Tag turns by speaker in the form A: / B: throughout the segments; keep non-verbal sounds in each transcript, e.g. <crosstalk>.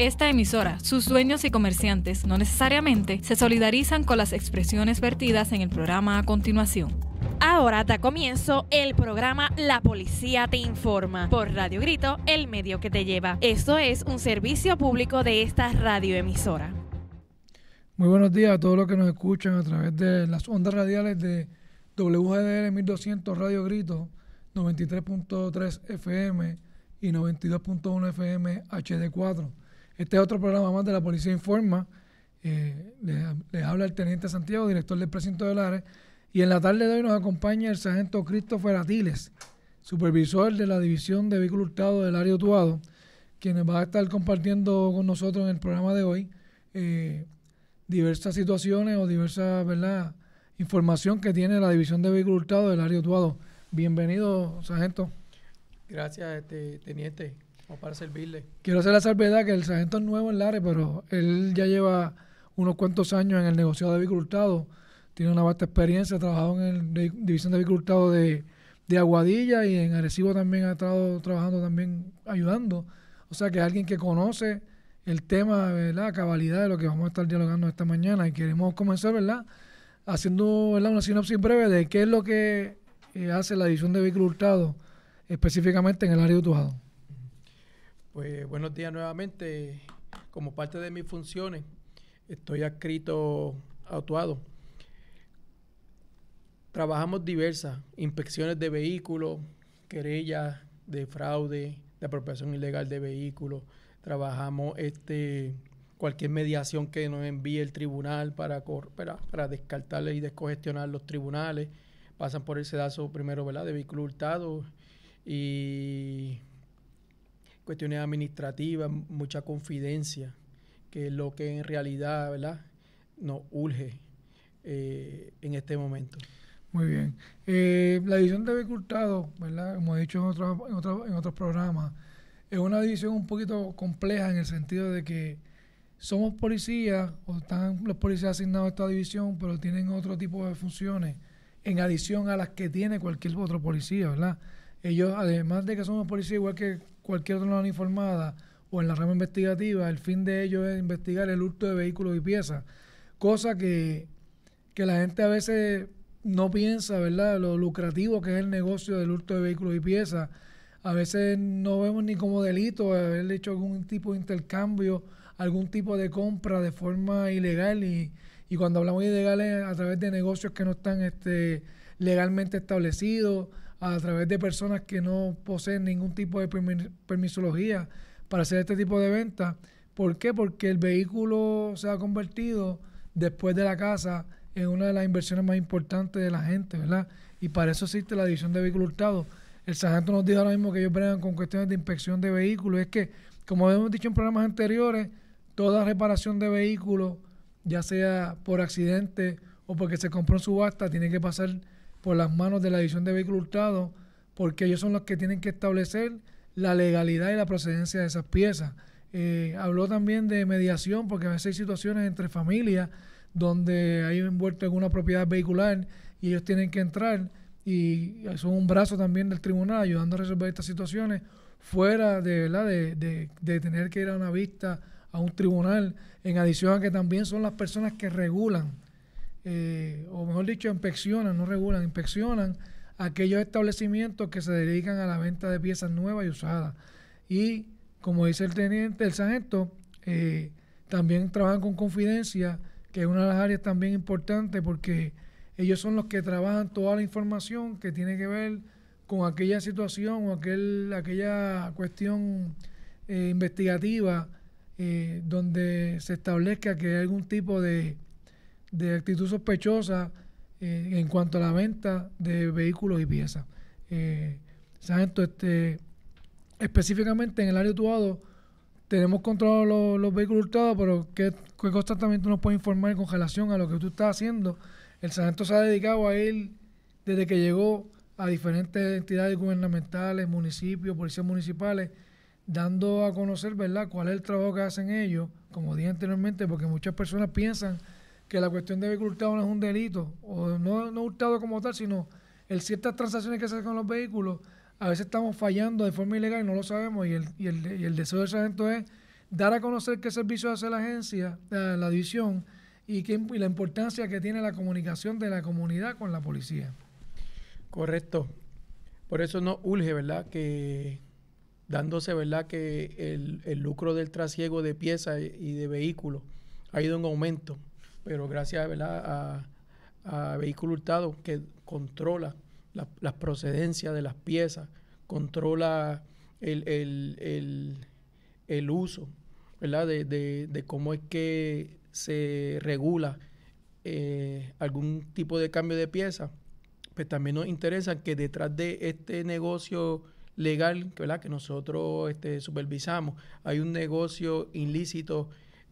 A: Esta emisora, sus dueños y comerciantes no necesariamente se solidarizan con las expresiones vertidas en el programa a continuación. Ahora da comienzo el programa La Policía Te Informa por Radio Grito, el medio que te lleva. Esto es un servicio público de esta radioemisora. Muy buenos días a todos los que nos escuchan a través de las ondas radiales de WGDL 1200 Radio Grito, 93.3 FM y 92.1 FM HD4. Este es otro programa más de la Policía Informa. Eh, les, habla el Teniente Santiago, director del Precinto de Lares. Y en la tarde de hoy nos acompaña el Sargento Christopher Atiles, supervisor de la División de Vehículos Hurtados del Área Tuado, quien va a estar compartiendo con nosotros en el programa de hoy eh, diversas situaciones o diversas, ¿verdad?, información que tiene la División de Vehículos Hurtados del Área Tuado. Bienvenido, Sargento.
B: Gracias, este, Teniente. O para servirle.
A: Quiero hacer la salvedad que el sargento es nuevo en área, pero él ya lleva unos cuantos años en el negocio de bicultado, Tiene una vasta experiencia, ha trabajado en la división de bicultado de, Aguadilla y en Arecibo también ha estado trabajando también ayudando. O sea que es alguien que conoce el tema, ¿verdad? Cabalidad de lo que vamos a estar dialogando esta mañana y queremos comenzar, ¿verdad? Haciendo una sinopsis breve de qué es lo que eh, hace la división de bicultado específicamente en el área de Utuado.
B: Pues, buenos días nuevamente. Como parte de mis funciones, estoy adscrito actuado Trabajamos diversas inspecciones de vehículos, querellas de fraude, de apropiación ilegal de vehículos. Trabajamos este cualquier mediación que nos envíe el tribunal para, para, descartarle y descogestionar los tribunales. Pasan por el sedazo primero, ¿verdad? De vehículo hurtado y cuestiones administrativas, mucha confidencia, que es lo que en realidad ¿verdad? nos urge eh, en este momento. Muy bien. Eh, la división de
A: Hurtado, ¿verdad? como he dicho en, en, en otros programas, es una división un poquito compleja en el sentido de que somos policías o están los policías asignados a esta división, pero tienen otro tipo de funciones en adición a las que tiene cualquier otro policía, ¿verdad? Ellos, además de que somos policías igual que cualquier otra uniformada o en la rama investigativa, el fin de ello es investigar el hurto de vehículos y piezas, cosa que, la gente a veces no piensa, ¿verdad? Lo lucrativo que es el negocio del hurto de vehículos y piezas. A veces no vemos ni como delito haber hecho algún tipo de intercambio, algún tipo de compra de forma ilegal y, y cuando hablamos de ilegales a través de negocios que no están este, legalmente establecidos, a través de personas que no poseen ningún tipo de permisología para hacer este tipo de ventas. ¿Por qué? Porque el vehículo se ha convertido después de la casa en una de las inversiones más importantes de la gente, ¿verdad? Y para eso existe la división de vehículos hurtados. El sargento nos dijo ahora mismo que ellos bregan con cuestiones de inspección de vehículos. Es que, como hemos dicho en programas anteriores, toda reparación de vehículos, ya sea por accidente o porque se compró en subasta, tiene que pasar por las manos de la división de vehículos hurtados, porque ellos son los que tienen que establecer la legalidad y la procedencia de esas piezas. Eh, habló también de mediación, porque a veces hay situaciones entre familias donde hay envuelto en una propiedad vehicular y ellos tienen que entrar y son un brazo también del tribunal ayudando a resolver estas situaciones fuera de, ¿verdad? de tener que ir a una vista, a un tribunal, en adición a que también son las personas que regulan eh, o mejor dicho, inspeccionan, no regulan, inspeccionan aquellos establecimientos que se dedican a la venta de piezas nuevas y usadas. Y como dice el teniente, el sargento, eh, también trabajan con confidencia, que es una de las áreas también importantes porque ellos son los que trabajan toda la información que tiene que ver con aquella situación o aquel, aquella cuestión eh, investigativa donde se establezca que hay algún tipo de de actitud sospechosa eh, en cuanto a la venta de vehículos y piezas. Eh, Sargento, este, específicamente en el área tuado tenemos control los, los, vehículos hurtados, pero ¿qué, constantemente nos puede informar con relación a lo que tú estás haciendo? El sargento se ha dedicado a él desde que llegó a diferentes entidades gubernamentales, municipios, policías municipales, dando a conocer, ¿verdad?, cuál es el trabajo que hacen ellos, como dije anteriormente, porque muchas personas piensan que la cuestión de vehículo hurtado no es un delito, o no, no hurtado como tal, sino el ciertas transacciones que se hacen con los vehículos, a veces estamos fallando de forma ilegal y no lo sabemos, y el, y el, y el deseo del sargento es dar a conocer qué servicio hace la agencia, la, división, y, que, la importancia que tiene la comunicación de la comunidad con la policía.
B: Correcto. Por eso nos urge, ¿verdad? Que dándose, ¿verdad? Que el, el lucro del trasiego de piezas y de vehículos ha ido en aumento pero gracias a, a Vehículo Hurtado que controla las procedencias de las piezas, controla el, uso, ¿verdad? De, cómo es que se regula eh, algún tipo de cambio de pieza, pues también nos interesa que detrás de este negocio legal, ¿verdad? Que nosotros este, supervisamos, hay un negocio ilícito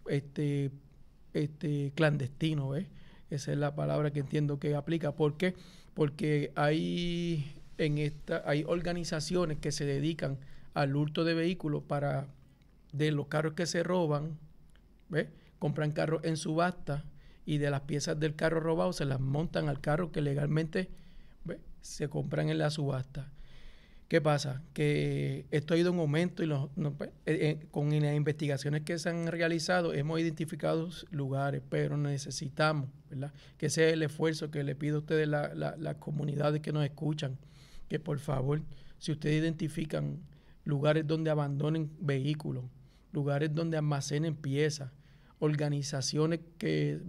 B: este, este, clandestino, ¿ves? Esa es la palabra que entiendo que aplica. ¿Por qué? Porque hay, en esta, hay organizaciones que se dedican al hurto de vehículos para de los carros que se roban, compran carros en subasta y de las piezas del carro robado se las montan al carro que legalmente se compran en la subasta. ¿Qué pasa? Que esto ha ido en aumento y pues, eh, eh, con las investigaciones que se han realizado hemos identificado lugares, pero necesitamos ¿verdad? que sea el esfuerzo que le pido a ustedes, las comunidades que nos escuchan, que por favor, si ustedes identifican lugares donde abandonen vehículos, lugares donde almacenen piezas, organizaciones que,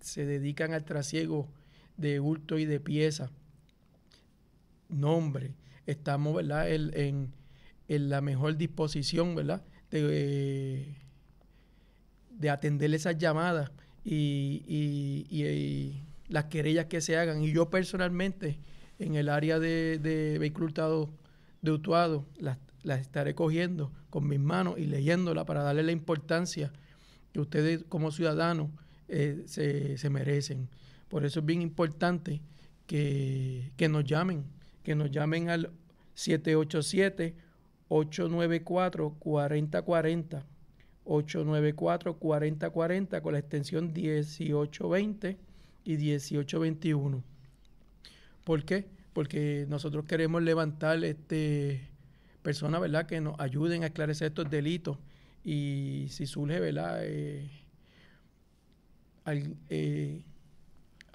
B: se, dedican al trasiego de hurto y de piezas, nombre estamos, en, la mejor disposición, ¿verdad? De, de atender esas llamadas y, eh, las querellas que se hagan. Y yo personalmente, en el área de, de vehículo de Utuado, las, estaré cogiendo con mis manos y leyéndola para darle la importancia que ustedes como ciudadanos eh, se, merecen. Por eso es bien importante que, que nos llamen, que nos llamen al 787-894-4040. 894-4040 con la extensión 1820 y 1821. ¿Por qué? Porque nosotros queremos levantar este, personas ¿verdad? que nos ayuden a esclarecer estos delitos y si surge ¿verdad? Eh, eh,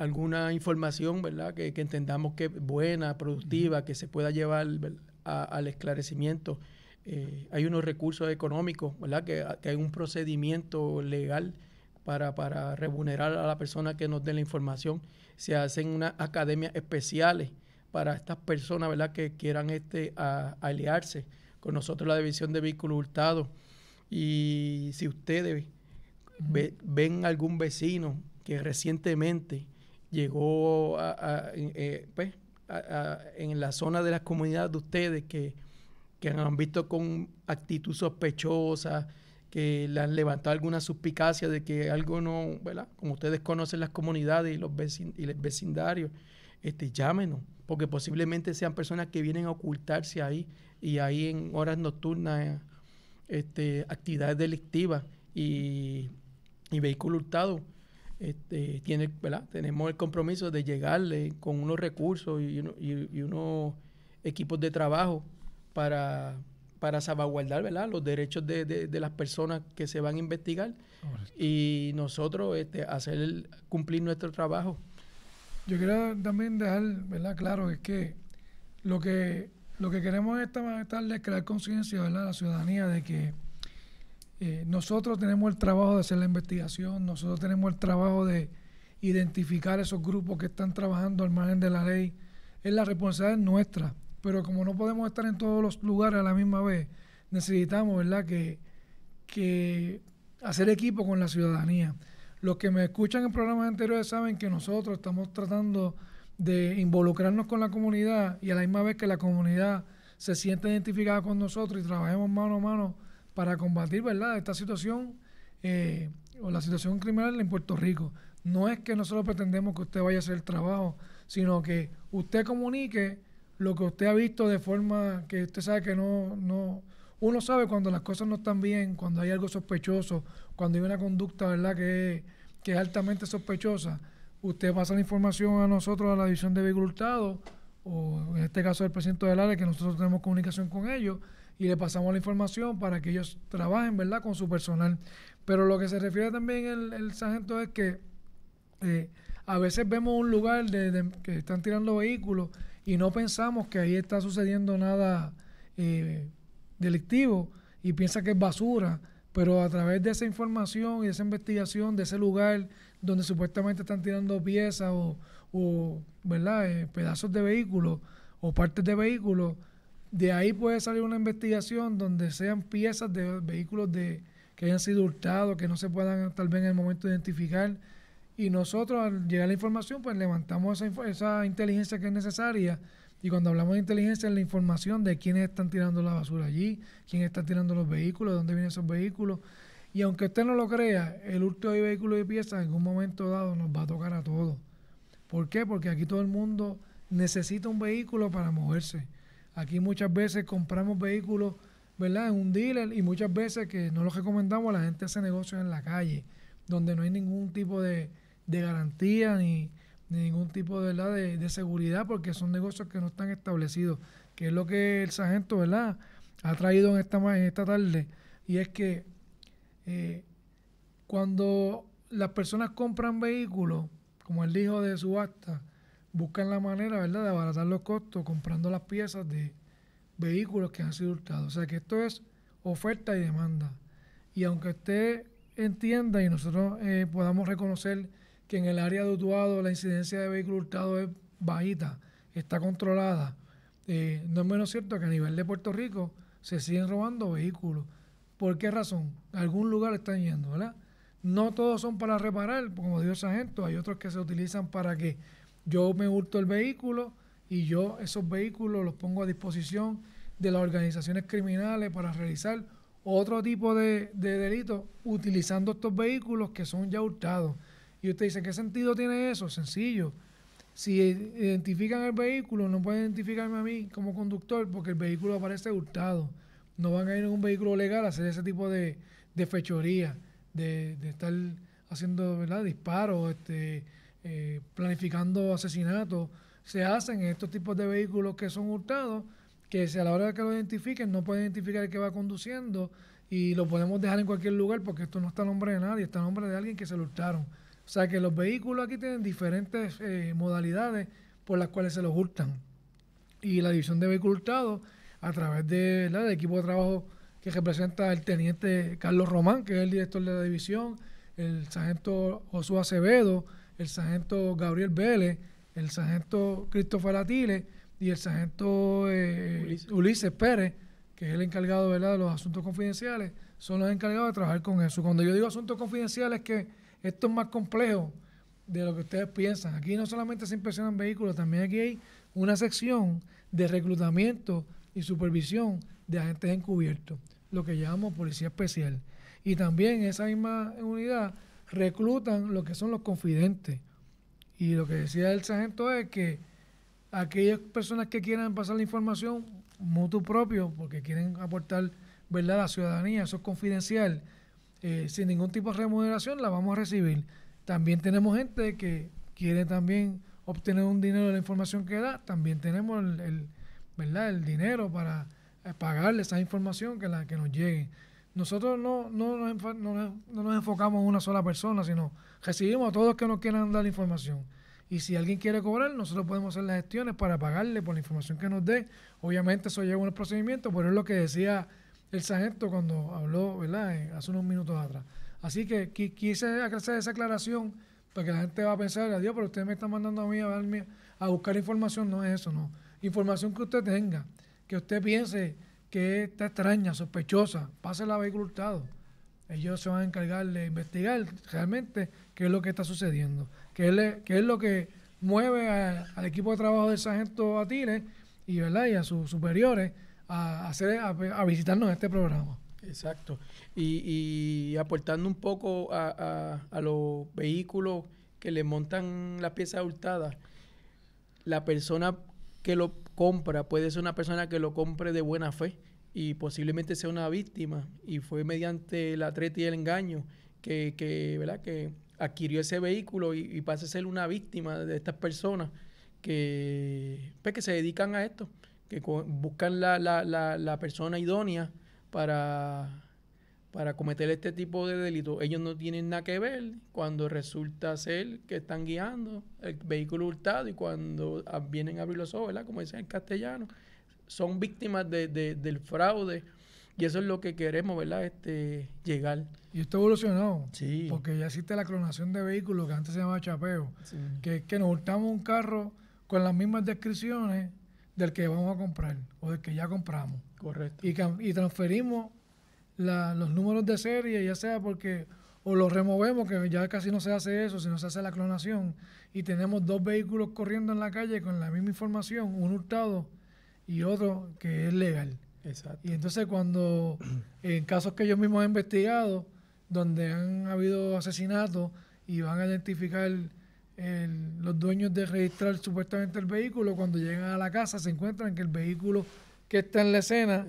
B: alguna información, ¿verdad? Que, entendamos que es buena, productiva, que se pueda llevar al esclarecimiento. Eh, hay unos recursos económicos, ¿verdad? Que, hay un procedimiento legal para, para, remunerar a la persona que nos dé la información. Se hacen unas academias especiales para estas personas, ¿verdad? Que quieran este, aliarse con nosotros, la División de Vehículos Hurtados. Y si ustedes ven algún vecino que recientemente llegó eh, pues, a, en la zona de las comunidades de ustedes que, que han visto con actitud sospechosa, que le han levantado alguna suspicacia de que algo no, Como ustedes conocen las comunidades y los, y los vecindarios, este, llámenos, porque posiblemente sean personas que vienen a ocultarse ahí y ahí en horas nocturnas este, actividades delictivas y, y vehículos hurtados este, tiene, tenemos el compromiso de llegarle con unos recursos y, unos equipos de trabajo para, salvaguardar los derechos de, las personas que se van a investigar y nosotros este, hacer cumplir nuestro trabajo.
A: Yo quiero también dejar ¿verdad? claro es que lo que lo que queremos es tarde es crear conciencia a la ciudadanía de que eh, nosotros tenemos el trabajo de hacer la investigación, nosotros tenemos el trabajo de identificar esos grupos que están trabajando al margen de la ley. Es la responsabilidad nuestra, pero como no podemos estar en todos los lugares a la misma vez, necesitamos ¿verdad? Que, que hacer equipo con la ciudadanía. Los que me escuchan en programas anteriores saben que nosotros estamos tratando de involucrarnos con la comunidad y a la misma vez que la comunidad se siente identificada con nosotros y trabajemos mano a mano para combatir, ¿verdad?, esta situación eh, o la situación criminal en Puerto Rico. No es que nosotros pretendemos que usted vaya a hacer el trabajo, sino que usted comunique lo que usted ha visto de forma que usted sabe que no, no, uno sabe cuando las cosas no están bien, cuando hay algo sospechoso, cuando hay una conducta, ¿verdad?, que, que es altamente sospechosa. Usted pasa la información a nosotros, a la División de Vehículos o en este caso el presidente del área, que nosotros tenemos comunicación con ellos, y le pasamos la información para que ellos trabajen, ¿verdad?, con su personal. Pero lo que se refiere también el, sargento es que eh, a veces vemos un lugar de, que están tirando vehículos y no pensamos que ahí está sucediendo nada eh, delictivo y piensa que es basura, pero a través de esa información y esa investigación de ese lugar donde supuestamente están tirando piezas o, ¿verdad? Eh, pedazos de vehículos o partes de vehículos, de ahí puede salir una investigación donde sean piezas de vehículos de, que hayan sido hurtados, que no se puedan tal vez en el momento identificar. Y nosotros al llegar la información, pues levantamos esa, esa inteligencia que es necesaria. Y cuando hablamos de inteligencia es la información de quiénes están tirando la basura allí, quién está tirando los vehículos, de dónde vienen esos vehículos. Y aunque usted no lo crea, el hurto de vehículos y piezas en un momento dado nos va a tocar a todos. ¿Por qué? Porque aquí todo el mundo necesita un vehículo para moverse. Aquí muchas veces compramos vehículos, ¿verdad? En un dealer y muchas veces que no los recomendamos la gente hace negocios en la calle, donde no hay ningún tipo de, garantía ni, ningún tipo ¿verdad? De, seguridad porque son negocios que no están establecidos, que es lo que el sargento, ¿verdad? Ha traído en esta, en esta tarde y es que eh, cuando las personas compran vehículos, como él dijo de subasta, buscan la manera, ¿verdad?, de abaratar los costos comprando las piezas de vehículos que han sido hurtados. O sea que esto es oferta y demanda. Y aunque usted entienda y nosotros eh, podamos reconocer que en el área de Utuado la incidencia de vehículos hurtados es bajita, está controlada, eh, no es menos cierto que a nivel de Puerto Rico se siguen robando vehículos. ¿Por qué razón? algún lugar están yendo, ¿verdad? No todos son para reparar, como dijo el sargento, hay otros que se utilizan para que yo me hurto el vehículo y yo esos vehículos los pongo a disposición de las organizaciones criminales para realizar otro tipo de, delitos utilizando estos vehículos que son ya hurtados. Y usted dice, ¿qué sentido tiene eso? Sencillo. Si identifican el vehículo, no pueden identificarme a mí como conductor porque el vehículo aparece hurtado. No van a ir en un vehículo legal a hacer ese tipo de, fechoría, de, estar haciendo ¿verdad? disparos, este, eh, planificando asesinatos, se hacen en estos tipos de vehículos que son hurtados, que si a la hora de que lo identifiquen no pueden identificar el que va conduciendo y lo podemos dejar en cualquier lugar porque esto no está a nombre de nadie, está a nombre de alguien que se lo hurtaron. O sea que los vehículos aquí tienen diferentes eh, modalidades por las cuales se los hurtan. Y la división de vehículos hurtados, a través del equipo de trabajo que representa el teniente Carlos Román, que es el director de la división, el sargento Josué Acevedo, el sargento Gabriel Vélez, el sargento Cristóbal Atile y el sargento eh, Ulises. Pérez, que es el encargado de los asuntos confidenciales, son los encargados de trabajar con eso. Cuando yo digo asuntos confidenciales, que esto es más complejo de lo que ustedes piensan. Aquí no solamente se impresionan vehículos, también aquí hay una sección de reclutamiento y supervisión de agentes encubiertos, lo que llamamos policía especial. Y también esa misma unidad reclutan lo que son los confidentes. Y lo que decía el sargento es que aquellas personas que quieran pasar la información mutuo propio, porque quieren aportar verdad a la ciudadanía, eso es confidencial, eh, sin ningún tipo de remuneración, la vamos a recibir. También tenemos gente que quiere también obtener un dinero de la información que da, también tenemos el, ¿verdad? el dinero para eh, pagarle esa información que, la, que nos llegue nosotros no, no, nos, no, nos enfocamos en una sola persona, sino recibimos a todos que nos quieran dar información. Y si alguien quiere cobrar, nosotros podemos hacer las gestiones para pagarle por la información que nos dé. Obviamente eso lleva unos procedimientos, pero es lo que decía el sargento cuando habló, ¿verdad? Eh, hace unos minutos atrás. Así que quise hacer esa aclaración porque la gente va a pensar, adiós, pero usted me está mandando a mí a, a buscar información. No es eso, no. Información que usted tenga, que usted piense que está extraña, sospechosa, pase la vehículo hurtado. Ellos se van a encargar de investigar realmente qué es lo que está sucediendo, qué es, qué es lo que mueve al equipo de trabajo del sargento Atire y, ¿verdad? y a sus superiores a, hacer, a, visitarnos este programa.
B: Exacto. Y, aportando un poco a, a, los vehículos que le montan las piezas hurtadas, la persona que lo compra puede ser una persona que lo compre de buena fe y posiblemente sea una víctima y fue mediante la treta y el engaño que, que, ¿verdad? que adquirió ese vehículo y, pasa a ser una víctima de estas personas que, pues, que se dedican a esto, que buscan la, la, la persona idónea para para cometer este tipo de delitos. Ellos no tienen nada que ver cuando resulta ser que están guiando el vehículo hurtado y cuando vienen a abrir los ojos, ¿verdad? Como dicen en castellano, son víctimas del fraude. Y eso es lo que queremos, ¿verdad? Este, llegar.
A: Y esto evolucionó. Sí. Porque ya existe la clonación de vehículos, que antes se llamaba chapeo. Que es que nos hurtamos un carro con las mismas descripciones del que vamos a comprar o del que ya compramos. Correcto. y transferimos los números de serie, ya sea porque o los removemos, que ya casi no se hace eso, si no se hace la clonación, y tenemos dos vehículos corriendo en la calle con la misma información, un hurtado y otro que es legal. Exacto. Y entonces cuando, <clears throat> en casos que ellos mismos he investigado, donde han habido asesinatos y van a identificar los dueños de registrar supuestamente el vehículo, cuando llegan a la casa se encuentran que el vehículo que está en la escena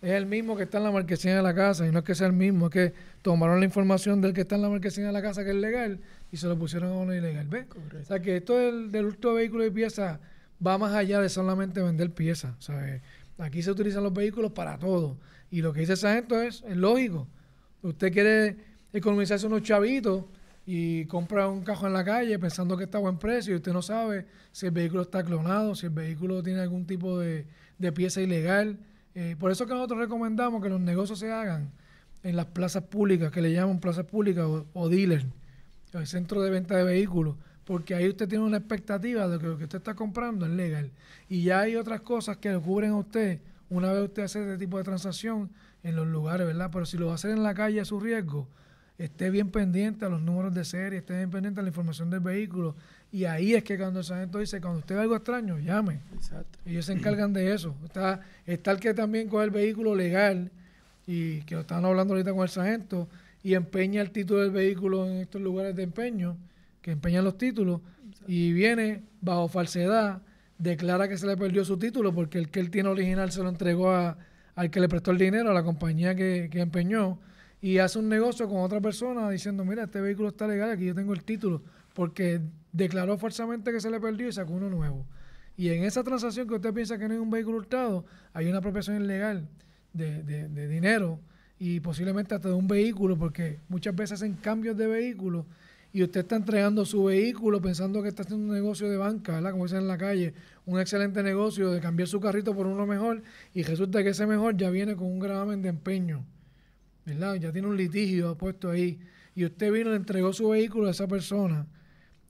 A: es el mismo que está en la marquesina de la casa. Y no es que sea el mismo, es que tomaron la información del que está en la marquesina de la casa, que es legal, y se lo pusieron a uno ilegal. ¿Ves? O sea que esto del, último vehículo de vehículos y piezas va más allá de solamente vender piezas. ¿sabes? Eh, aquí se utilizan los vehículos para todo. Y lo que dice el sargento es, es lógico. Usted quiere economizarse unos chavitos y compra un cajón en la calle pensando que está a buen precio y usted no sabe si el vehículo está clonado, si el vehículo tiene algún tipo de, pieza ilegal. Eh, por eso que nosotros recomendamos que los negocios se hagan en las plazas públicas, que le llaman plazas públicas o, o dealer, el centro de venta de vehículos, porque ahí usted tiene una expectativa de que lo que usted está comprando es legal. Y ya hay otras cosas que le cubren a usted una vez usted hace este tipo de transacción en los lugares, ¿verdad? Pero si lo va a hacer en la calle a su riesgo, esté bien pendiente a los números de serie, esté bien pendiente a la información del vehículo. Y ahí es que cuando el sargento dice, cuando usted ve algo extraño, llame. Exacto. Ellos se encargan de eso. Está, el que también coge el vehículo legal, y que lo están hablando ahorita con el sargento, y empeña el título del vehículo en estos lugares de empeño, que empeñan los títulos, y viene bajo falsedad, declara que se le perdió su título porque el que él tiene original se lo entregó a, al que le prestó el dinero, a la compañía que, que empeñó y hace un negocio con otra persona diciendo, mira, este vehículo está legal, aquí yo tengo el título, porque declaró falsamente que se le perdió y sacó uno nuevo. Y en esa transacción que usted piensa que no es un vehículo hurtado, hay una apropiación ilegal de, de, dinero y posiblemente hasta de un vehículo, porque muchas veces hacen cambios de vehículo y usted está entregando su vehículo pensando que está haciendo un negocio de banca, Como dicen en la calle, un excelente negocio de cambiar su carrito por uno mejor y resulta que ese mejor ya viene con un gravamen de empeño. ¿verdad? Ya tiene un litigio puesto ahí y usted vino y le entregó su vehículo a esa persona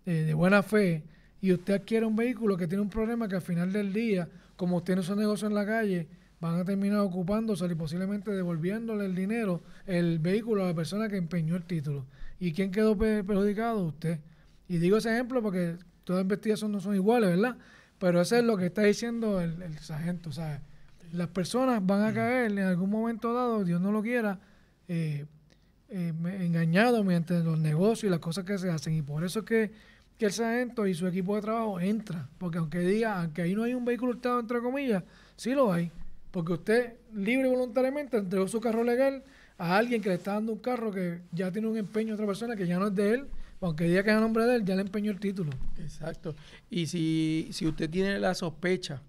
A: eh, de buena fe y usted adquiere un vehículo que tiene un problema que al final del día, como usted no negocio en la calle, van a terminar ocupándose y posiblemente devolviéndole el dinero, el vehículo a la persona que empeñó el título. ¿Y quién quedó perjudicado? Usted. Y digo ese ejemplo porque todas las investigaciones no son iguales, ¿verdad? Pero eso es lo que está diciendo el, el sargento, sea, Las personas van a caer en algún momento dado, Dios no lo quiera, eh, eh engañado mediante los negocios y las cosas que se hacen. Y por eso que, el sargento y su equipo de trabajo entra. Porque aunque diga, aunque ahí no hay un vehículo hurtado, entre comillas, sí lo hay. Porque usted libre y voluntariamente entregó su carro legal a alguien que le está dando un carro que ya tiene un empeño a otra persona que ya no es de él. Aunque diga que es a nombre
B: de él, ya le empeñó el título. Exacto. Y si, si usted tiene la sospecha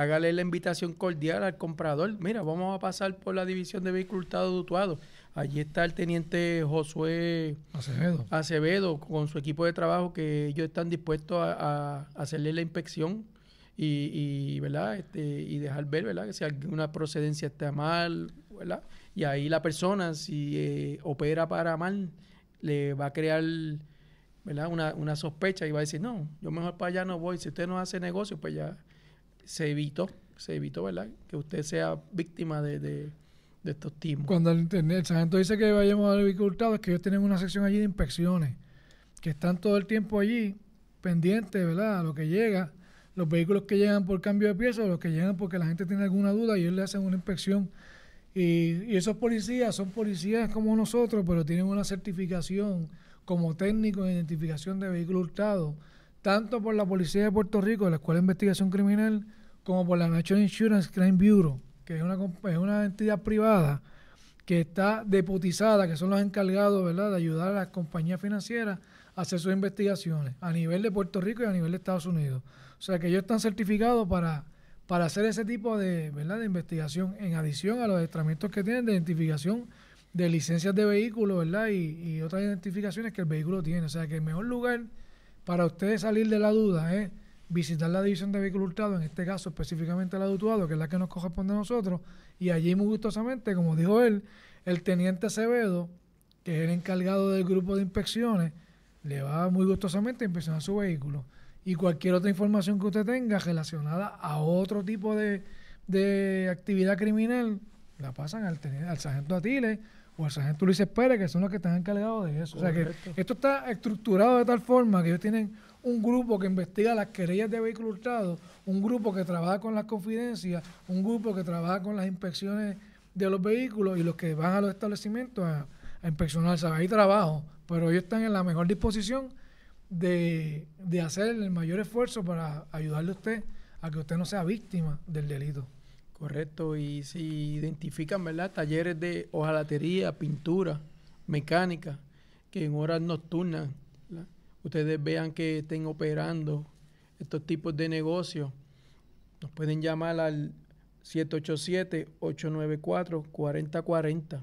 B: hágale la invitación cordial al comprador. Mira, vamos a pasar por la división de vehículos hurtados dutuados. Allí está el teniente Josué Acevedo. con su equipo de trabajo que ellos están dispuestos a, hacerle la inspección y, ¿verdad? Este, y dejar ver ¿verdad? que si alguna procedencia está mal. ¿verdad? Y ahí la persona, si eh, opera para mal, le va a crear ¿verdad? Una, una sospecha y va a decir, no, yo mejor para allá no voy. Si usted no hace negocio, pues ya se evitó, se evitó, ¿verdad? Que usted sea víctima de, estos timos. Cuando el,
A: el, sargento dice que vayamos vehículo hurtado, es que ellos tienen una sección allí de inspecciones, que están todo el tiempo allí, pendientes, ¿verdad? A lo que llega, los vehículos que llegan por cambio de piezas, los que llegan porque la gente tiene alguna duda y ellos le hacen una inspección. Y, esos policías son policías como nosotros, pero tienen una certificación como técnico de identificación de vehículos hurtados, tanto por la Policía de Puerto Rico, la Escuela de Investigación Criminal, como por la National Insurance Crime Bureau, que es una, una entidad privada que está deputizada, que son los encargados ¿verdad? de ayudar a las compañías financieras a hacer sus investigaciones a nivel de Puerto Rico y a nivel de Estados Unidos. O sea que ellos están certificados para, para hacer ese tipo de, de investigación, en adición a los tratamientos que tienen de identificación de licencias de vehículos ¿verdad? Y, y otras identificaciones que el vehículo tiene. O sea que el mejor lugar para ustedes salir de la duda es visitar la división de vehículos hurtados, en este caso específicamente la de Utuado, que es la que nos corresponde a nosotros, y allí muy gustosamente, como dijo él, el teniente Acevedo, que es el encargado del grupo de inspecciones, le va muy gustosamente a inspeccionar su vehículo. Y cualquier otra información que usted tenga relacionada a otro tipo de, actividad criminal, la pasan al, al sargento Atiles o al sargento Luis Espérez, que son los que están encargados de eso. O sea que esto está estructurado de tal forma que ellos tienen un grupo que investiga las querellas de vehículos hurtados, un grupo que trabaja con las confidencias, un grupo que trabaja con las inspecciones de los vehículos y los que van a los establecimientos a, inspeccionar. Hay trabajo, pero ellos están en la mejor disposición de, de hacer el mayor esfuerzo para ayudarle a usted a que usted no sea víctima
B: del delito. Correcto, y si identifican, ¿verdad? Talleres de hojalatería, pintura, mecánica, que en horas nocturnas ustedes vean que estén operando estos tipos de negocios, nos pueden llamar al 787-894-4040.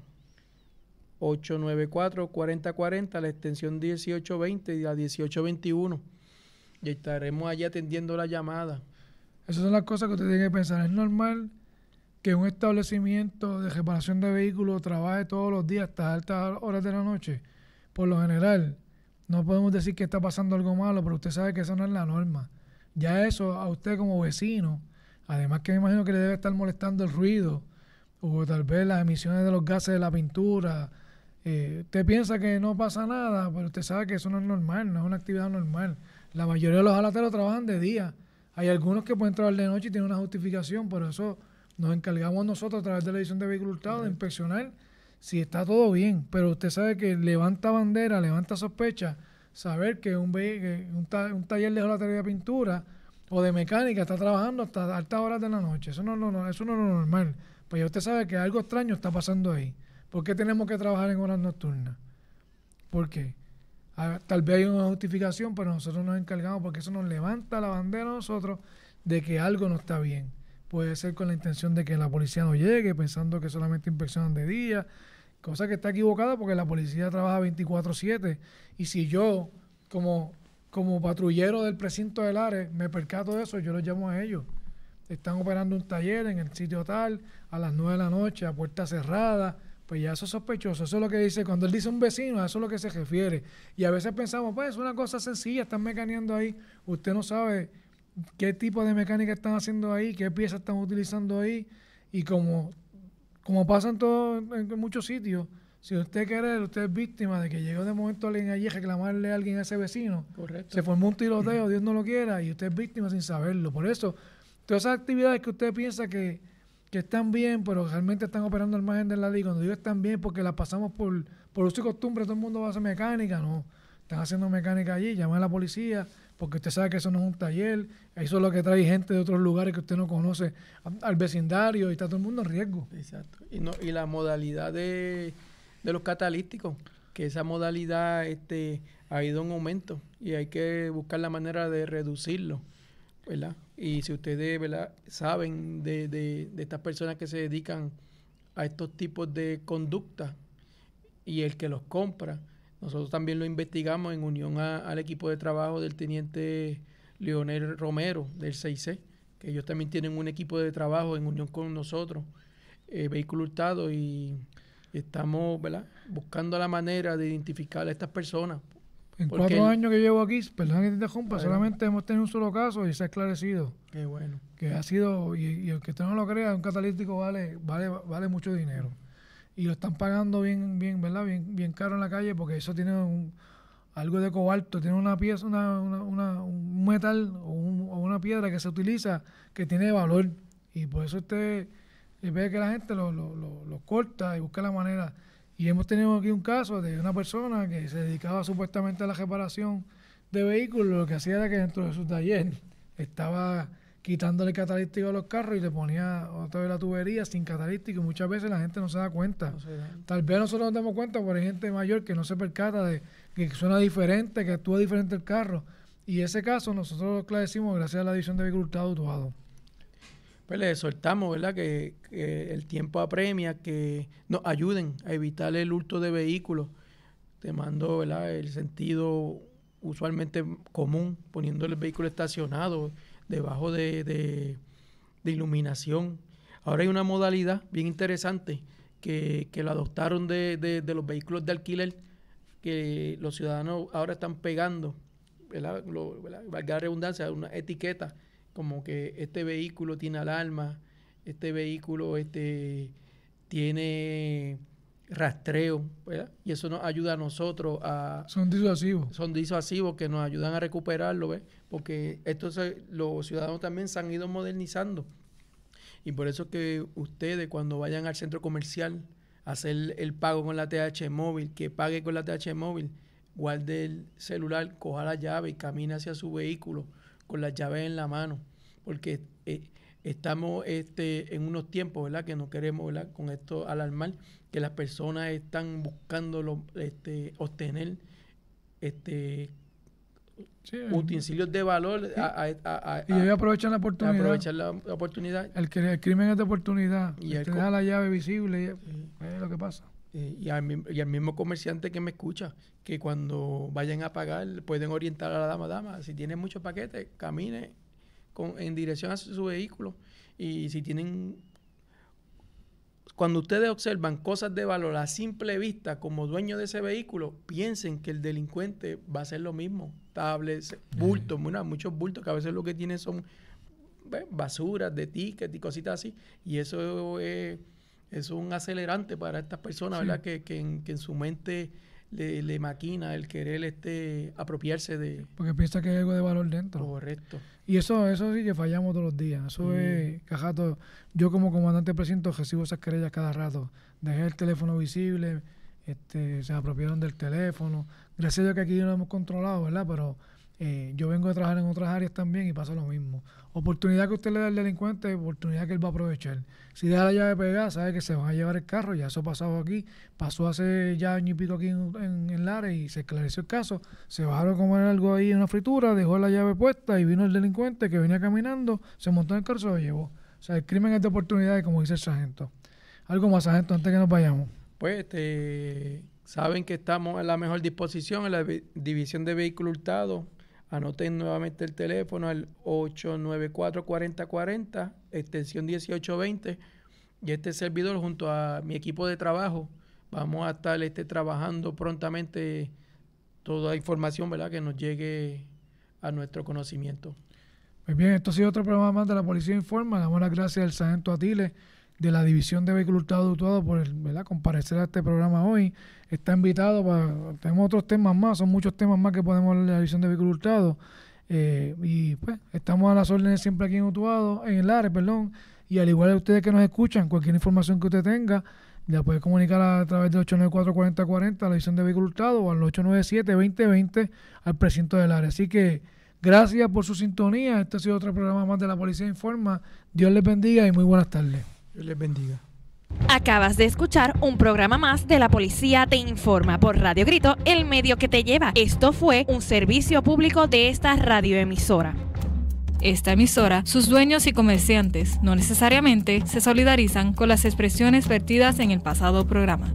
B: 894-4040, la extensión 1820 y la 1821. Y estaremos allí atendiendo la llamada. Esas son las cosas que usted
A: tiene que pensar. Es normal que un establecimiento de reparación de vehículos trabaje todos los días hasta altas horas de la noche. Por lo general, no podemos decir que está pasando algo malo, pero usted sabe que esa no es la norma. Ya eso a usted como vecino, además que me imagino que le debe estar molestando el ruido o tal vez las emisiones de los gases de la pintura. Eh, usted piensa que no pasa nada, pero usted sabe que eso no es normal, no es una actividad normal. La mayoría de los alateros trabajan de día. Hay algunos que pueden trabajar de noche y tienen una justificación, pero eso nos encargamos nosotros a través de la edición de vehículos de inspeccionar si está todo bien, pero usted sabe que levanta bandera, levanta sospecha, saber que un, un, taller de la de pintura o de mecánica está trabajando hasta altas horas de la noche. Eso no, no, es lo normal. Pues ya usted sabe que algo extraño está pasando ahí. ¿Por qué tenemos que trabajar en horas nocturnas? ¿Por qué? tal vez hay una justificación, pero nosotros nos encargamos porque eso nos levanta la bandera a nosotros de que algo no está bien puede ser con la intención de que la policía no llegue, pensando que solamente inspeccionan de día, cosa que está equivocada porque la policía trabaja 24/7 y si yo como, como patrullero del precinto del Ares me percato de eso, yo lo llamo a ellos. Están operando un taller en el sitio tal, a las 9 de la noche, a puerta cerrada, pues ya eso es sospechoso, eso es lo que dice, cuando él dice un vecino, a eso es lo que se refiere. Y a veces pensamos, pues es una cosa sencilla, están mecaneando ahí, usted no sabe qué tipo de mecánica están haciendo ahí, qué piezas están utilizando ahí. Y como, como pasa en, todo, muchos sitios, si usted quiere, usted es víctima de que llegó de momento alguien allí a reclamarle a alguien a ese vecino. Correcto. Se formó un tiroteo, Dios no lo quiera, y usted es víctima sin saberlo. Por eso, todas esas actividades que usted piensa que, que están bien, pero realmente están operando al margen de la ley. Cuando digo están bien, porque las pasamos por, por uso y costumbre, todo el mundo va a hacer mecánica, no. Están haciendo mecánica allí, llaman a la policía, porque usted sabe que eso no es un taller, eso es lo que trae gente de otros lugares que usted no conoce al vecindario y está todo el mundo en riesgo. Exacto.
B: Y, y la modalidad de, los catalíticos, que esa modalidad este, ha ido en aumento y hay que buscar la manera de reducirlo, Y si ustedes ¿verdad? saben de, de, de estas personas que se dedican a estos tipos de conductas y el que los compra, nosotros también lo investigamos en unión al equipo de trabajo del teniente Leonel Romero del 6C, que ellos también tienen un equipo de trabajo en unión con nosotros, eh, vehículo hurtado, y estamos buscando la manera de identificar a estas personas. En cuatro años
A: que llevo aquí, perdón que te solamente hemos tenido un solo caso y se ha esclarecido. Qué bueno. Que ha sido, y, el que usted no lo crea, un catalítico vale, vale, vale mucho dinero y lo están pagando bien, bien, ¿verdad? Bien, bien caro en la calle porque eso tiene un, algo de cobalto, tiene una pieza, una, una, un metal o, una piedra que se utiliza que tiene valor. Y por eso usted eh, ve que la gente lo, lo, lo, corta y busca la manera. Y hemos tenido aquí un caso de una persona que se dedicaba supuestamente a la reparación de vehículos, lo que hacía era que dentro de su taller estaba quitándole catalítico a los carros y le ponía otra vez la tubería sin catalítico y muchas veces la gente no se da cuenta. Tal vez nosotros nos damos cuenta, pero hay gente mayor que no se percata de que suena diferente, que actúa diferente el carro. Y ese caso nosotros lo esclarecimos gracias a la adición de vehículos Utuado.
B: Pues le soltamos, ¿verdad? Que, el tiempo apremia, que nos ayuden a evitar el hurto de vehículos. Te mando, ¿verdad? El sentido usualmente común, poniendo el vehículo estacionado debajo de, iluminación. Ahora hay una modalidad bien interesante que, que la adoptaron de, los vehículos de alquiler que los ciudadanos ahora están pegando, ¿verdad? valga la redundancia, una etiqueta como que este vehículo tiene alarma, este vehículo este, tiene rastreo, Y eso nos ayuda a nosotros a... Son disuasivos. Son disuasivos que nos ayudan a recuperarlo, ¿ves? Porque estos, los ciudadanos también se han ido modernizando. Y por eso que ustedes cuando vayan al centro comercial a hacer el pago con la TH móvil, que pague con la TH móvil, guarde el celular, coja la llave y camine hacia su vehículo con la llave en la mano. Porque eh, estamos este, en unos tiempos, ¿verdad? Que no queremos, Con esto alarmar, que las personas están buscando este, obtener este utensilios de valor y aprovechan la oportunidad aprovechar la oportunidad
A: el, crimen es de oportunidad y te este deja la llave visible pues, es lo que pasa
B: eh, y al, y al, mismo comerciante que me escucha, que cuando vayan a pagar pueden orientar a la dama, dama, si tiene muchos paquetes, camine en dirección a su vehículo. Y si tienen cuando ustedes observan cosas de valor a simple vista como dueño de ese vehículo, piensen que el delincuente va a hacer lo mismo. Tables, bultos, muchos bultos que a veces lo que tienen son basuras de tickets y cositas así. Y eso es, un acelerante para estas personas, ¿verdad? que, en, su mente le, maquina el querer este apropiarse de
A: porque piensa que hay algo de valor dentro correcto y eso eso sí que fallamos todos los días eso es cajato yo como comandante presento recibo esas querellas cada rato dejé el teléfono visible este se apropiaron del teléfono gracias a Dios que aquí no lo hemos controlado verdad pero eh, yo vengo de trabajar en otras áreas también y pasa lo mismo. Oportunidad que usted le da al delincuente, oportunidad que él va a aprovechar. Si deja la llave pegada, sabe que se van a llevar el carro, ya eso ha pasado aquí, pasó hace ya año y aquí en, el área y se esclareció el caso, se bajaron a comer algo ahí en una fritura, dejó la llave puesta y vino el delincuente que venía caminando, se montó en el carro y se lo llevó. O sea, el crimen es de oportunidades, como dice el sargento. Algo más, sargento, antes que nos vayamos.
B: Pues este, saben que estamos en la mejor disposición en la División de Vehículos Hurtados Anoten nuevamente el teléfono al 894-4040, extensión 1820. Y este servidor junto a mi equipo de trabajo vamos a estar este, trabajando prontamente toda la información ¿verdad? que nos llegue a nuestro conocimiento.
A: Muy bien, esto ha sido otro programa más de la Policía Informa. Damos las gracias al sargento Atiles de la División de Vehículos Hurtados de por comparecer a este programa hoy. Está invitado para... Tenemos otros temas más, son muchos temas más que podemos hablar de la División de Vehículos eh, y pues estamos a las órdenes siempre aquí en Utuado, en el área, perdón. Y al igual que ustedes que nos escuchan, cualquier información que usted tenga, la puede comunicar a través del 894-4040 a la división de Vehículos o al 897-2020 al precinto del área. Así que gracias por su sintonía. Este ha sido otro programa más de la Policía Informa. Dios les bendiga y muy buenas tardes les bendiga. Acabas de escuchar un programa más de La Policía Te Informa por Radio Grito, el medio que te lleva. Esto fue un servicio público de esta radioemisora. Esta emisora, sus dueños y comerciantes no necesariamente se solidarizan con las expresiones vertidas en el pasado programa.